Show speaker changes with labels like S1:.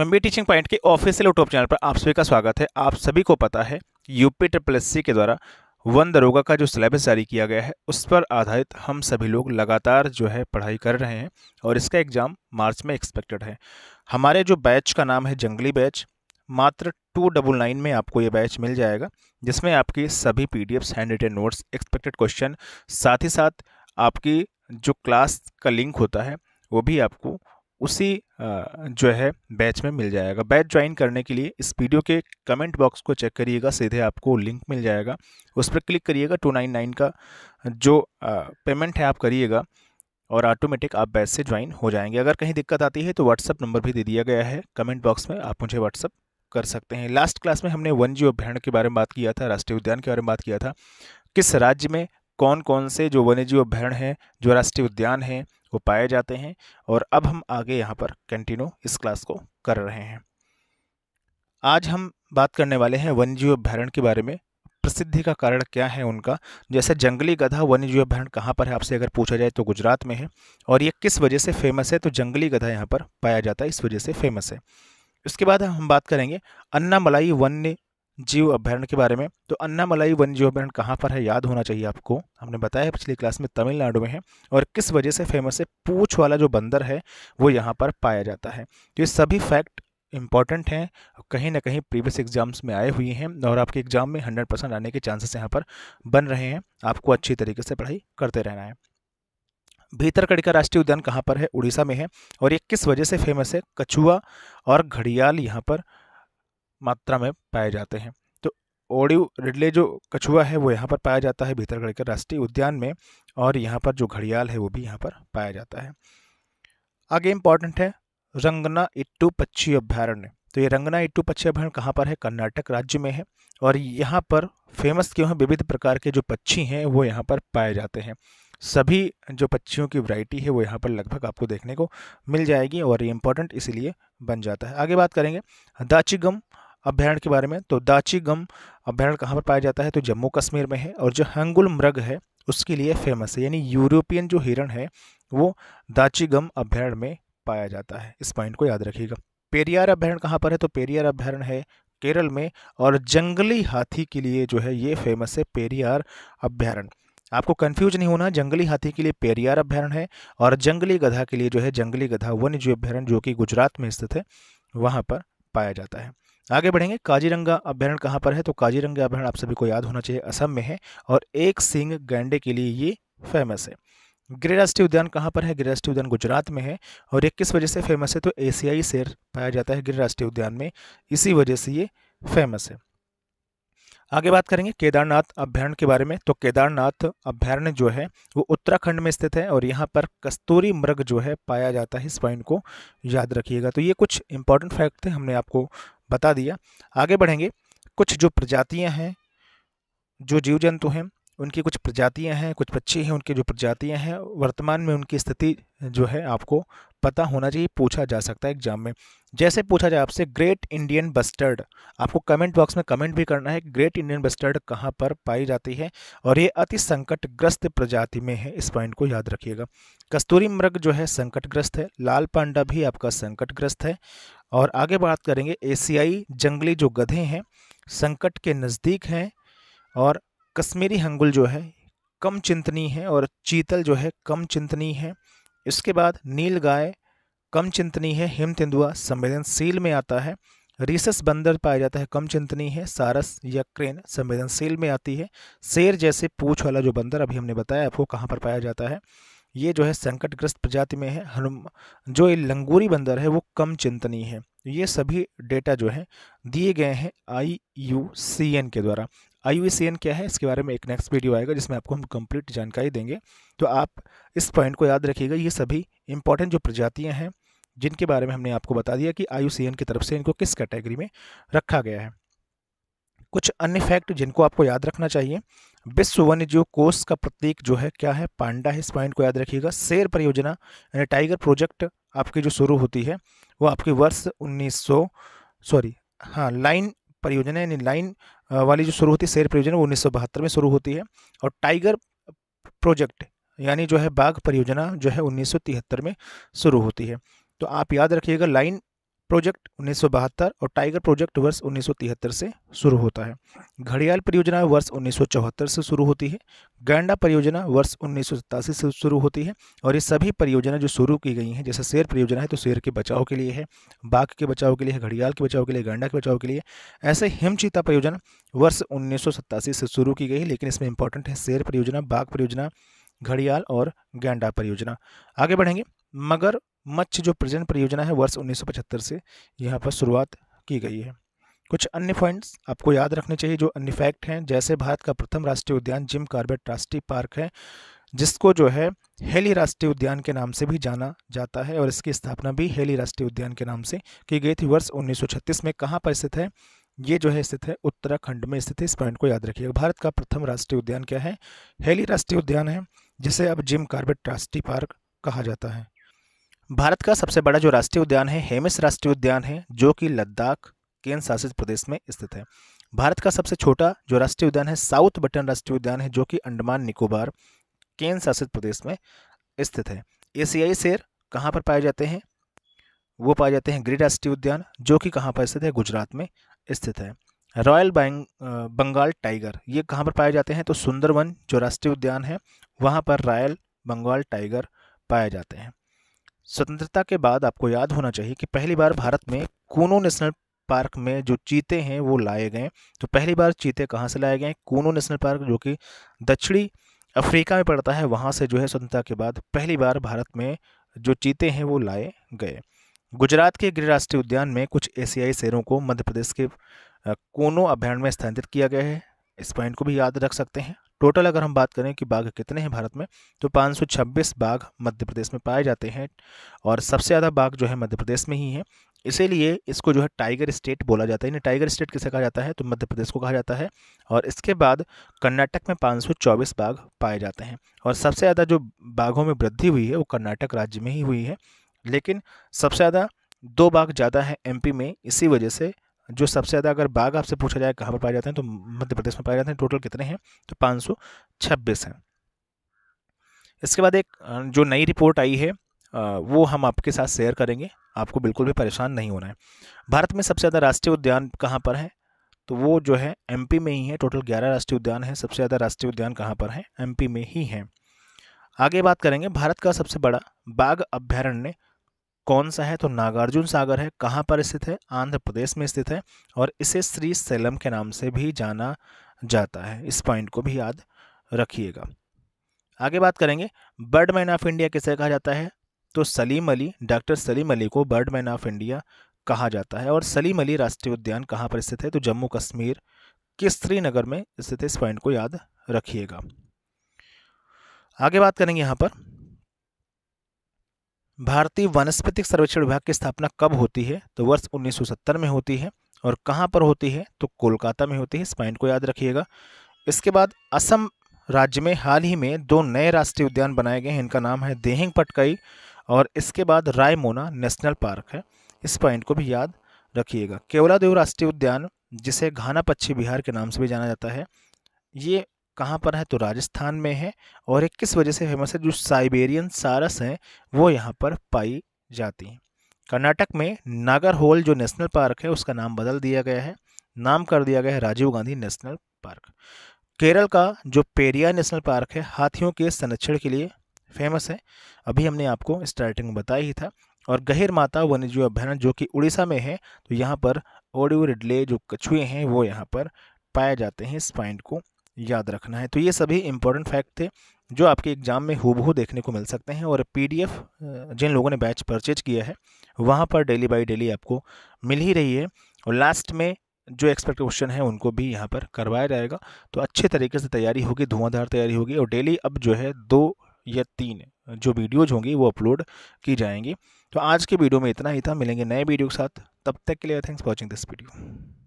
S1: M teaching point के official YouTube channel पर आप सभी का स्वागत है आप सभी को पता है यूपी ट्रिपल एस के द्वारा वन दरोगा का जो सिलेबस जारी किया गया है उस पर आधारित हम सभी लोग लगातार जो है पढ़ाई कर रहे हैं और इसका एग्ज़ाम मार्च में एक्सपेक्टेड है हमारे जो बैच का नाम है जंगली बैच मात्र टू डबल नाइन में आपको ये बैच मिल जाएगा जिसमें आपकी सभी P D hand written notes expected question साथ ही साथ आपकी जो क्लास का लिंक होता है वो भी आपको उसी जो है बैच में मिल जाएगा बैच ज्वाइन करने के लिए इस वीडियो के कमेंट बॉक्स को चेक करिएगा सीधे आपको लिंक मिल जाएगा उस पर क्लिक करिएगा टू नाइन नाइन का जो पेमेंट है आप करिएगा और ऑटोमेटिक आप बैच से ज्वाइन हो जाएंगे अगर कहीं दिक्कत आती है तो व्हाट्सअप नंबर भी दे दिया गया है कमेंट बॉक्स में आप मुझे व्हाट्सअप कर सकते हैं लास्ट क्लास में हमने वन जी अभ्यारण्य के बारे में बात किया था राष्ट्रीय उद्यान के बारे में बात किया था किस राज्य में कौन कौन से जो वन्यजीव अभ्यारण्य हैं जो राष्ट्रीय उद्यान हैं वो पाए जाते हैं और अब हम आगे यहाँ पर कंटिन्यू इस क्लास को कर रहे हैं आज हम बात करने वाले हैं वन्यजीव अभ्यारण्य के बारे में प्रसिद्धि का कारण क्या है उनका जैसे जंगली गधा वन्यजीव अभ्यारण कहाँ पर है आपसे अगर पूछा जाए तो गुजरात में है और ये किस वजह से फेमस है तो जंगली गधा यहाँ पर पाया जाता है इस वजह से फेमस है उसके बाद हम बात करेंगे अन्नामलाई वन्य जीव अभ्यारण्य के बारे में तो अन्नामलाई वन जीव अभ्यारण्य कहाँ पर है याद होना चाहिए आपको हमने बताया है पिछली क्लास में तमिलनाडु में है और किस वजह से फेमस है पूछ वाला जो बंदर है वो यहाँ पर पाया जाता है तो ये सभी फैक्ट इंपॉर्टेंट हैं कहीं ना कहीं प्रीवियस एग्जाम्स में आए हुए हैं और आपके एग्जाम में हंड्रेड परसेंट आने के चांसेस यहाँ पर बन रहे हैं आपको अच्छी तरीके से पढ़ाई करते रहना है भीतरकड़िका राष्ट्रीय उद्यान कहाँ पर है उड़ीसा में है और ये किस वजह से फेमस है कछुआ और घड़ियाल यहाँ पर मात्रा में पाए जाते हैं तो ओडिव रिडले जो कछुआ है वो यहाँ पर पाया जाता है भीतरगढ़ के राष्ट्रीय उद्यान में और यहाँ पर जो घड़ियाल है वो भी यहाँ पर पाया जाता है आगे इम्पॉर्टेंट है रंगना इट्टू पक्षी अभ्यारण्य तो ये रंगना इट्टू पक्षी अभ्यारण्य कहाँ पर है कर्नाटक राज्य में है और यहाँ पर फेमस क्यों है विविध प्रकार के जो पक्षी हैं वो यहाँ पर पाए जाते हैं सभी जो पक्षियों की वैरायटी है वो यहाँ पर लगभग आपको देखने को मिल जाएगी और ये इम्पोर्टेंट इसीलिए बन जाता है आगे बात करेंगे दाचिगम अभ्यारण्य के बारे में तो दाची गम अभ्यारण्य कहाँ पर पाया जाता है तो जम्मू कश्मीर में है और जो हंगुल मृग है उसके लिए फेमस है यानी यूरोपियन जो हिरण है वो दाची गम अभ्यारण्य में पाया जाता है इस पॉइंट को याद रखिएगा पेरियार अभ्यारण्य कहाँ पर है तो पेरियार अभ्यारण्य है केरल में और जंगली हाथी के लिए जो है ये फेमस है पेरियार अभ्यारण्य आपको कन्फ्यूज नहीं होना जंगली हाथी के लिए पेरियार अभ्यारण है और जंगली गधा के लिए जो है जंगली गधा वन्य जीव अभ्यारण जो कि गुजरात में स्थित है वहाँ पर पाया जाता है आगे बढ़ेंगे काजीरंगा अभ्यारण्य कहाँ पर है तो काजीरंगा अभ्यारण्य आप सभी को याद होना चाहिए असम में है और एक सिंह गैंडे के लिए ये फेमस है गृह राष्ट्रीय उद्यान कहाँ पर है गृह राष्ट्रीय उद्यान गुजरात में है और ये किस वजह से फेमस है तो एशियाई शेर पाया जाता है गृह राष्ट्रीय उद्यान में इसी वजह से ये फेमस है आगे बात करेंगे केदारनाथ अभ्यारण्य के बारे में तो केदारनाथ अभ्यारण्य जो है वो उत्तराखंड में स्थित है और यहाँ पर कस्तूरी मृग जो है पाया जाता है इस पॉइंट को याद रखिएगा तो ये कुछ इंपॉर्टेंट फैक्ट थे हमने आपको बता दिया आगे बढ़ेंगे कुछ जो प्रजातियाँ हैं जो जीव जंतु हैं उनकी कुछ प्रजातियां हैं कुछ पक्षी हैं उनकी जो प्रजातियां हैं वर्तमान में उनकी स्थिति जो है आपको पता होना चाहिए पूछा जा सकता है एग्जाम में जैसे पूछा जाए आपसे ग्रेट इंडियन बस्टर्ड आपको कमेंट बॉक्स में कमेंट भी करना है ग्रेट इंडियन बस्टर्ड कहाँ पर पाई जाती है और ये अति संकटग्रस्त प्रजाति में है इस पॉइंट को याद रखिएगा कस्तूरी मृग जो है संकटग्रस्त है लाल पांडा भी आपका संकटग्रस्त है और आगे बात करेंगे एशियाई जंगली जो गधे हैं संकट के नज़दीक हैं और कश्मीरी हंगुल जो है कम चिंतनी है और चीतल जो है कम चिंतनी है इसके बाद नील गाय कम चिंतनी है हिम तेंदुआ संवेदनशील में आता है रिसस बंदर पाया जाता है कम चिंतनी है सारस या क्रेन संवेदनशील में आती है शेर जैसे पूछ वाला जो बंदर अभी हमने बताया आपको कहाँ पर पाया जाता है ये जो है संकटग्रस्त प्रजाति में है हनुम जो ये लंगूरी बंदर है वो कम चिंतनीय है ये सभी डेटा जो है दिए गए हैं आई यू सी एन के द्वारा आई यू सी एन क्या है इसके बारे में एक नेक्स्ट वीडियो आएगा जिसमें आपको हम कंप्लीट जानकारी देंगे तो आप इस पॉइंट को याद रखिएगा ये सभी इंपॉर्टेंट जो प्रजातियाँ हैं जिनके बारे में हमने आपको बता दिया कि आई की तरफ से इनको किस कैटेगरी में रखा गया है कुछ अन्य फैक्ट जिनको आपको याद रखना चाहिए विश्व वन्य जीव कोष का प्रतीक जो है क्या है पांडा है इस पॉइंट को याद रखिएगा शेर परियोजना यानी टाइगर प्रोजेक्ट आपकी जो शुरू होती है वो आपकी वर्ष 1900 सॉरी हाँ लाइन परियोजना यानी लाइन वाली जो शुरू होती है शेर परियोजना वो उन्नीस में शुरू होती है और टाइगर प्रोजेक्ट यानी जो है बाघ परियोजना जो है उन्नीस में शुरू होती है तो आप याद रखिएगा लाइन प्रोजेक्ट उन्नीस और टाइगर प्रोजेक्ट वर्ष 1973 से शुरू होता है घड़ियाल परियोजना वर्ष 1974 से शुरू होती है गैंडा परियोजना वर्ष उन्नीस से शुरू होती है और ये सभी परियोजना जो शुरू की गई हैं जैसे शेर परियोजना है तो शेर के बचाव के लिए है बाघ के बचाव के लिए घड़ियाल के बचाव के लिए गैंडा के बचाव के लिए ऐसे हिमचीता परियोजना वर्ष उन्नीस से शुरू की गई लेकिन इसमें इंपॉर्टेंट है शेर परियोजना बाघ परियोजना घड़ियाल और गैंडा परियोजना आगे बढ़ेंगे मगर मच्छ जो प्रेजेंट परियोजना है वर्ष 1975 से यहाँ पर शुरुआत की गई है कुछ अन्य पॉइंट्स आपको याद रखने चाहिए जो अन्य फैक्ट हैं जैसे भारत का प्रथम राष्ट्रीय उद्यान जिम कार्बेट राष्ट्रीय पार्क है जिसको जो है हेली राष्ट्रीय उद्यान के नाम से भी जाना जाता है और इसकी स्थापना भी हेली राष्ट्रीय उद्यान के नाम से की गई थी वर्ष 1936 में कहाँ पर स्थित है ये जो है स्थित है उत्तराखंड में स्थित है इस पॉइंट को याद रखिएगा भारत का प्रथम राष्ट्रीय उद्यान क्या है हेली राष्ट्रीय उद्यान है जिसे अब जिम कार्बेट राष्ट्रीय पार्क कहा जाता है भारत का सबसे बड़ा जो राष्ट्रीय उद्यान है हेमिस राष्ट्रीय उद्यान है जो कि लद्दाख केंद्र शासित प्रदेश में स्थित है भारत का सबसे छोटा जो राष्ट्रीय उद्यान है साउथ बटन राष्ट्रीय उद्यान है जो कि अंडमान निकोबार केंद्र शासित प्रदेश में स्थित है एशियाई शेर कहाँ पर पाए जाते हैं वो पाए जाते हैं गिर राष्ट्रीय उद्यान जो कि कहाँ पर स्थित है गुजरात में स्थित है रॉयल बैंग बंगाल टाइगर ये कहाँ पर पाए जाते हैं तो सुंदरवन जो राष्ट्रीय उद्यान है वहाँ पर रॉयल बंगाल टाइगर पाए जाते हैं स्वतंत्रता के बाद आपको याद होना चाहिए कि पहली बार भारत में कूनो नेशनल पार्क में जो चीते हैं वो लाए गए तो पहली बार चीते कहाँ से लाए गए कूनो नेशनल पार्क जो कि दक्षिणी अफ्रीका में पड़ता है वहाँ से जो है स्वतंत्रता के बाद पहली बार भारत में जो चीते हैं वो लाए गए गुजरात के गृह राष्ट्रीय उद्यान में कुछ एशियाई शेरों को मध्य प्रदेश के कोनो अभ्यारण्य में स्थानांतरित किया गया है इस पॉइंट को भी याद रख सकते हैं टोटल अगर हम बात करें कि बाघ कितने हैं भारत में तो 526 बाघ मध्य प्रदेश में पाए जाते हैं और सबसे ज़्यादा बाघ जो है मध्य प्रदेश में ही है इसीलिए इसको जो है टाइगर स्टेट बोला जाता है यानी टाइगर स्टेट किसे कहा जाता है तो मध्य प्रदेश को कहा जाता है और इसके बाद कर्नाटक में 524 बाघ पाए जाते हैं और सबसे ज़्यादा जो बाघों में वृद्धि हुई है वो कर्नाटक राज्य में ही हुई है लेकिन सबसे ज़्यादा दो बाघ ज़्यादा है एमपी में इसी वजह से जो सबसे ज़्यादा अगर बाघ आपसे पूछा जाए कहाँ पर पाए जाते हैं तो मध्य प्रदेश में पाए जाते हैं टोटल कितने हैं तो पाँच हैं इसके बाद एक जो नई रिपोर्ट आई है वो हम आपके साथ शेयर करेंगे आपको बिल्कुल भी परेशान नहीं होना है भारत में सबसे ज़्यादा राष्ट्रीय उद्यान कहाँ पर है तो वो जो है एमपी में ही है टोटल ग्यारह राष्ट्रीय उद्यान है सबसे ज़्यादा राष्ट्रीय उद्यान कहाँ पर है एमपी में ही है आगे बात करेंगे भारत का सबसे बड़ा बाघ अभ्यारण्य कौन सा है तो नागार्जुन सागर है कहाँ पर स्थित है आंध्र प्रदेश में स्थित है और इसे श्री सैलम के नाम से भी जाना जाता है इस पॉइंट को भी याद रखिएगा आगे बात करेंगे बर्ड मैन ऑफ इंडिया किसे कहा जाता है तो सलीम अली डॉक्टर सलीम अली को बर्ड मैन ऑफ इंडिया कहा जाता है और सलीम अली राष्ट्रीय उद्यान कहाँ पर स्थित है तो जम्मू कश्मीर के श्रीनगर में स्थित है इस पॉइंट को याद रखिएगा आगे बात करेंगे यहाँ पर भारतीय वनस्पतिक सर्वेक्षण विभाग की स्थापना कब होती है तो वर्ष 1970 में होती है और कहाँ पर होती है तो कोलकाता में होती है इस पॉइंट को याद रखिएगा इसके बाद असम राज्य में हाल ही में दो नए राष्ट्रीय उद्यान बनाए गए हैं इनका नाम है देहिंग पटकई और इसके बाद रायमोना नेशनल पार्क है इस पॉइंट को भी याद रखिएगा केवलादेव राष्ट्रीय उद्यान जिसे घाना पक्षी बिहार के नाम से भी जाना जाता है ये कहाँ पर है तो राजस्थान में है और ये किस वजह से फेमस है जो साइबेरियन सारस हैं वो यहाँ पर पाई जाती हैं कर्नाटक में नागर होल जो नेशनल पार्क है उसका नाम बदल दिया गया है नाम कर दिया गया है राजीव गांधी नेशनल पार्क केरल का जो पेरिया नेशनल पार्क है हाथियों के संरक्षण के लिए फेमस है अभी हमने आपको स्टार्टिंग में बताया ही था और गहिर माता वन्यजीव अभ्यारण्य जो कि उड़ीसा में है तो यहाँ पर ओडियो रिडले जो कछुए हैं वो यहाँ पर पाए जाते हैं इस पॉइंट को याद रखना है तो ये सभी इंपॉर्टेंट फैक्ट थे जो आपके एग्ज़ाम में हुबहू देखने को मिल सकते हैं और पीडीएफ जिन लोगों ने बैच परचेज किया है वहाँ पर डेली बाई डेली आपको मिल ही रही है और लास्ट में जो एक्सपेक्ट क्वेश्चन है उनको भी यहाँ पर करवाया जाएगा तो अच्छे तरीके से तैयारी होगी धुआंधार तैयारी होगी और डेली अब जो है दो या तीन जो वीडियोज होंगी वो अपलोड की जाएंगी तो आज के वीडियो में इतना ही था मिलेंगे नए वीडियो के साथ तब तक के लिए थैंक्स वॉचिंग दिस वीडियो